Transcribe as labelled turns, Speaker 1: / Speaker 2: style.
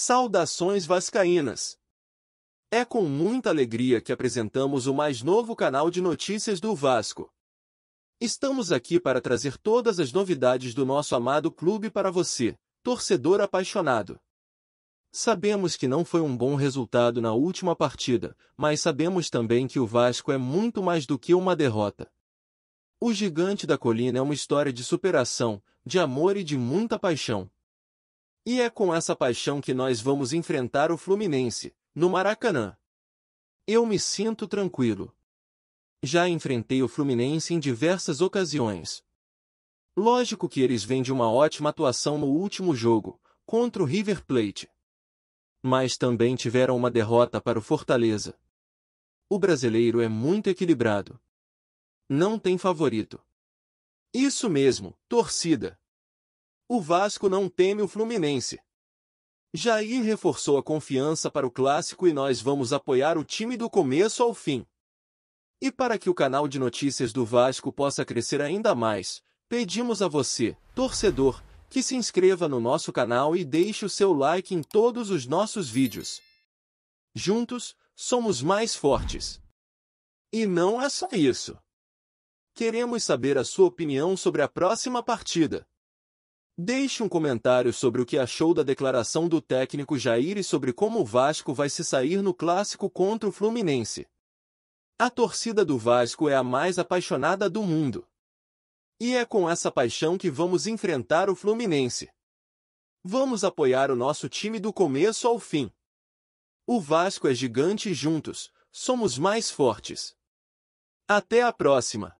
Speaker 1: Saudações vascaínas! É com muita alegria que apresentamos o mais novo canal de notícias do Vasco. Estamos aqui para trazer todas as novidades do nosso amado clube para você, torcedor apaixonado. Sabemos que não foi um bom resultado na última partida, mas sabemos também que o Vasco é muito mais do que uma derrota. O Gigante da Colina é uma história de superação, de amor e de muita paixão. E é com essa paixão que nós vamos enfrentar o Fluminense, no Maracanã. Eu me sinto tranquilo. Já enfrentei o Fluminense em diversas ocasiões. Lógico que eles vêm de uma ótima atuação no último jogo, contra o River Plate. Mas também tiveram uma derrota para o Fortaleza. O brasileiro é muito equilibrado. Não tem favorito. Isso mesmo, torcida. O Vasco não teme o Fluminense. Jair reforçou a confiança para o clássico e nós vamos apoiar o time do começo ao fim. E para que o canal de notícias do Vasco possa crescer ainda mais, pedimos a você, torcedor, que se inscreva no nosso canal e deixe o seu like em todos os nossos vídeos. Juntos, somos mais fortes. E não é só isso. Queremos saber a sua opinião sobre a próxima partida. Deixe um comentário sobre o que achou da declaração do técnico Jair e sobre como o Vasco vai se sair no clássico contra o Fluminense. A torcida do Vasco é a mais apaixonada do mundo. E é com essa paixão que vamos enfrentar o Fluminense. Vamos apoiar o nosso time do começo ao fim. O Vasco é gigante juntos, somos mais fortes. Até a próxima!